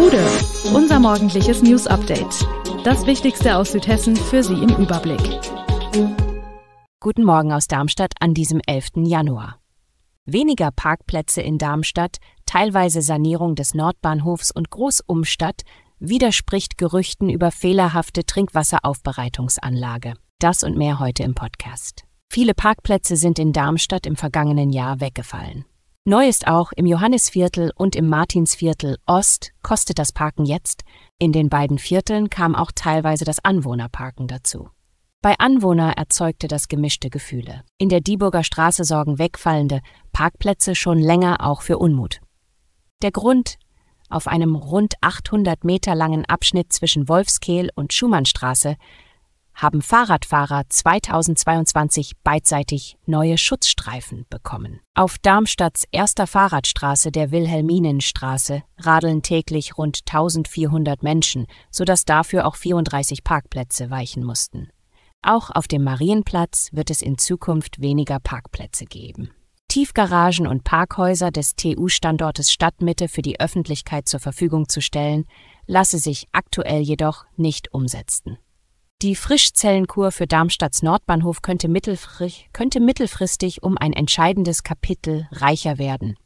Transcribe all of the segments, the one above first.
Hude, unser morgendliches News Update. Das Wichtigste aus Südhessen für Sie im Überblick. Guten Morgen aus Darmstadt an diesem 11. Januar. Weniger Parkplätze in Darmstadt, teilweise Sanierung des Nordbahnhofs und Großumstadt widerspricht Gerüchten über fehlerhafte Trinkwasseraufbereitungsanlage. Das und mehr heute im Podcast. Viele Parkplätze sind in Darmstadt im vergangenen Jahr weggefallen. Neu ist auch, im Johannesviertel und im Martinsviertel Ost kostet das Parken jetzt, in den beiden Vierteln kam auch teilweise das Anwohnerparken dazu. Bei Anwohner erzeugte das gemischte Gefühle. In der Dieburger Straße sorgen wegfallende Parkplätze schon länger auch für Unmut. Der Grund, auf einem rund 800 Meter langen Abschnitt zwischen Wolfskehl und Schumannstraße haben Fahrradfahrer 2022 beidseitig neue Schutzstreifen bekommen. Auf Darmstadts erster Fahrradstraße, der Wilhelminenstraße, radeln täglich rund 1400 Menschen, sodass dafür auch 34 Parkplätze weichen mussten. Auch auf dem Marienplatz wird es in Zukunft weniger Parkplätze geben. Tiefgaragen und Parkhäuser des TU-Standortes Stadtmitte für die Öffentlichkeit zur Verfügung zu stellen, lasse sich aktuell jedoch nicht umsetzen. Die Frischzellenkur für Darmstadts Nordbahnhof könnte, mittelfristig, könnte mittelfristig um ein entscheidendes Kapitel reicher werden.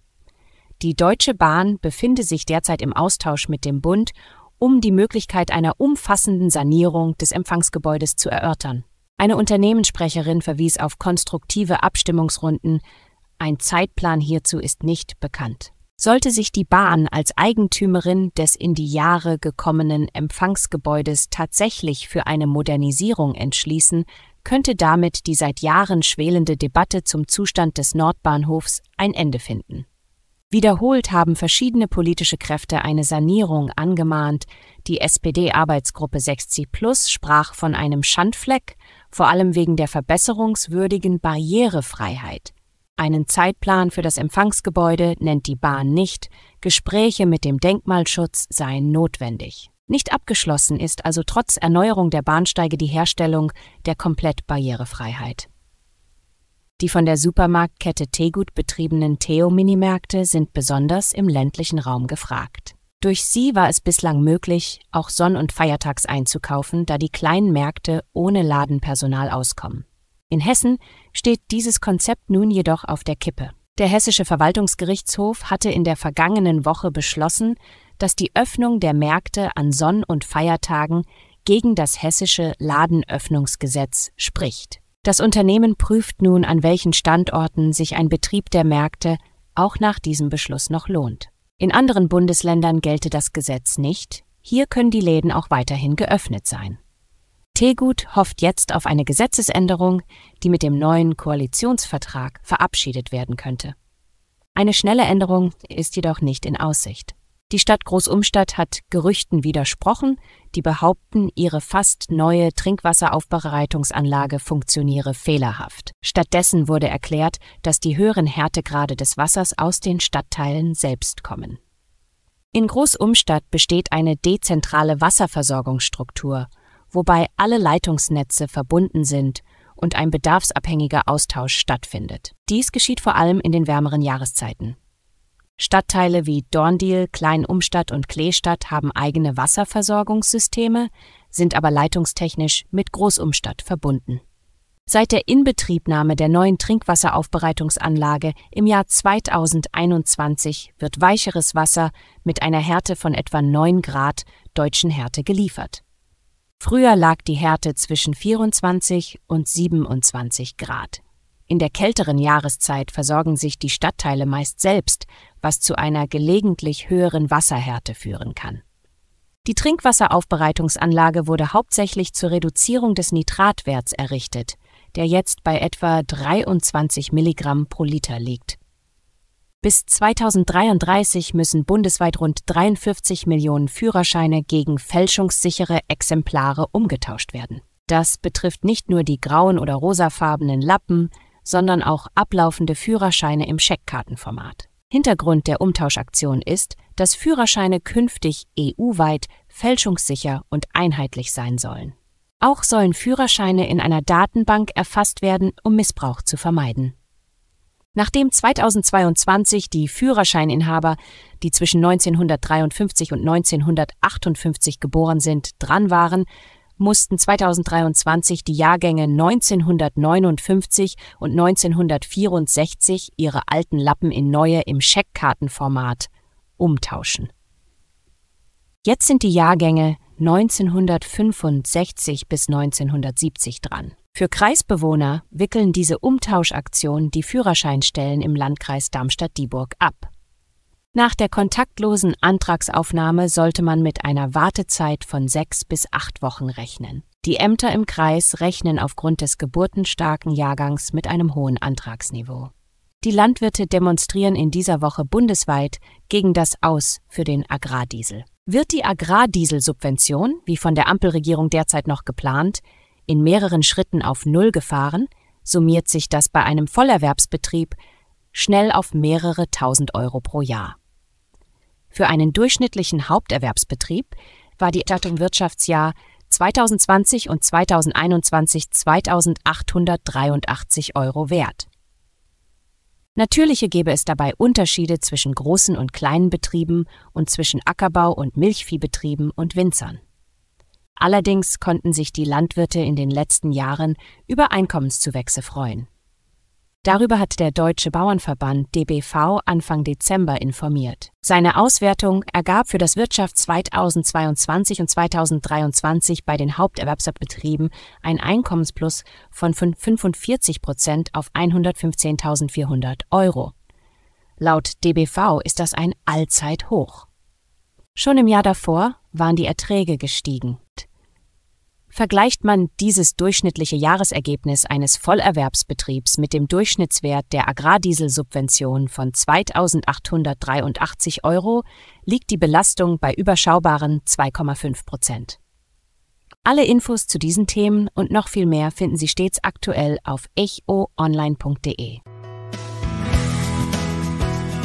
Die Deutsche Bahn befinde sich derzeit im Austausch mit dem Bund, um die Möglichkeit einer umfassenden Sanierung des Empfangsgebäudes zu erörtern. Eine Unternehmenssprecherin verwies auf konstruktive Abstimmungsrunden, ein Zeitplan hierzu ist nicht bekannt sollte sich die Bahn als Eigentümerin des in die Jahre gekommenen Empfangsgebäudes tatsächlich für eine Modernisierung entschließen, könnte damit die seit Jahren schwelende Debatte zum Zustand des Nordbahnhofs ein Ende finden. Wiederholt haben verschiedene politische Kräfte eine Sanierung angemahnt. Die SPD-Arbeitsgruppe 60 Plus sprach von einem Schandfleck, vor allem wegen der verbesserungswürdigen Barrierefreiheit. Einen Zeitplan für das Empfangsgebäude nennt die Bahn nicht, Gespräche mit dem Denkmalschutz seien notwendig. Nicht abgeschlossen ist also trotz Erneuerung der Bahnsteige die Herstellung der komplett Barrierefreiheit. Die von der Supermarktkette Tegut betriebenen Theo-Minimärkte sind besonders im ländlichen Raum gefragt. Durch sie war es bislang möglich, auch Sonn- und Feiertags einzukaufen, da die kleinen Märkte ohne Ladenpersonal auskommen. In Hessen steht dieses Konzept nun jedoch auf der Kippe. Der Hessische Verwaltungsgerichtshof hatte in der vergangenen Woche beschlossen, dass die Öffnung der Märkte an Sonn- und Feiertagen gegen das hessische Ladenöffnungsgesetz spricht. Das Unternehmen prüft nun, an welchen Standorten sich ein Betrieb der Märkte auch nach diesem Beschluss noch lohnt. In anderen Bundesländern gelte das Gesetz nicht, hier können die Läden auch weiterhin geöffnet sein. Tegut hofft jetzt auf eine Gesetzesänderung, die mit dem neuen Koalitionsvertrag verabschiedet werden könnte. Eine schnelle Änderung ist jedoch nicht in Aussicht. Die Stadt Großumstadt hat Gerüchten widersprochen, die behaupten, ihre fast neue Trinkwasseraufbereitungsanlage funktioniere fehlerhaft. Stattdessen wurde erklärt, dass die höheren Härtegrade des Wassers aus den Stadtteilen selbst kommen. In Großumstadt besteht eine dezentrale Wasserversorgungsstruktur wobei alle Leitungsnetze verbunden sind und ein bedarfsabhängiger Austausch stattfindet. Dies geschieht vor allem in den wärmeren Jahreszeiten. Stadtteile wie Dorndiel, Kleinumstadt und Kleestadt haben eigene Wasserversorgungssysteme, sind aber leitungstechnisch mit Großumstadt verbunden. Seit der Inbetriebnahme der neuen Trinkwasseraufbereitungsanlage im Jahr 2021 wird weicheres Wasser mit einer Härte von etwa 9 Grad deutschen Härte geliefert. Früher lag die Härte zwischen 24 und 27 Grad. In der kälteren Jahreszeit versorgen sich die Stadtteile meist selbst, was zu einer gelegentlich höheren Wasserhärte führen kann. Die Trinkwasseraufbereitungsanlage wurde hauptsächlich zur Reduzierung des Nitratwerts errichtet, der jetzt bei etwa 23 Milligramm pro Liter liegt. Bis 2033 müssen bundesweit rund 43 Millionen Führerscheine gegen fälschungssichere Exemplare umgetauscht werden. Das betrifft nicht nur die grauen oder rosafarbenen Lappen, sondern auch ablaufende Führerscheine im Scheckkartenformat. Hintergrund der Umtauschaktion ist, dass Führerscheine künftig EU-weit fälschungssicher und einheitlich sein sollen. Auch sollen Führerscheine in einer Datenbank erfasst werden, um Missbrauch zu vermeiden. Nachdem 2022 die Führerscheininhaber, die zwischen 1953 und 1958 geboren sind, dran waren, mussten 2023 die Jahrgänge 1959 und 1964 ihre alten Lappen in neue im Scheckkartenformat umtauschen. Jetzt sind die Jahrgänge 1965 bis 1970 dran. Für Kreisbewohner wickeln diese Umtauschaktion die Führerscheinstellen im Landkreis Darmstadt-Dieburg ab. Nach der kontaktlosen Antragsaufnahme sollte man mit einer Wartezeit von sechs bis acht Wochen rechnen. Die Ämter im Kreis rechnen aufgrund des geburtenstarken Jahrgangs mit einem hohen Antragsniveau. Die Landwirte demonstrieren in dieser Woche bundesweit gegen das Aus für den Agrardiesel. Wird die Agrardieselsubvention, wie von der Ampelregierung derzeit noch geplant, in mehreren Schritten auf Null gefahren, summiert sich das bei einem Vollerwerbsbetrieb schnell auf mehrere tausend Euro pro Jahr. Für einen durchschnittlichen Haupterwerbsbetrieb war die Erstattung Wirtschaftsjahr 2020 und 2021 2883 Euro wert. Natürliche gäbe es dabei Unterschiede zwischen großen und kleinen Betrieben und zwischen Ackerbau- und Milchviehbetrieben und Winzern. Allerdings konnten sich die Landwirte in den letzten Jahren über Einkommenszuwächse freuen. Darüber hat der Deutsche Bauernverband DBV Anfang Dezember informiert. Seine Auswertung ergab für das Wirtschafts 2022 und 2023 bei den Haupterwerbsbetrieben ein Einkommensplus von 45 Prozent auf 115.400 Euro. Laut DBV ist das ein Allzeithoch. Schon im Jahr davor waren die Erträge gestiegen. Vergleicht man dieses durchschnittliche Jahresergebnis eines Vollerwerbsbetriebs mit dem Durchschnittswert der Agrardieselsubvention von 2.883 Euro, liegt die Belastung bei überschaubaren 2,5 Prozent. Alle Infos zu diesen Themen und noch viel mehr finden Sie stets aktuell auf echoonline.de.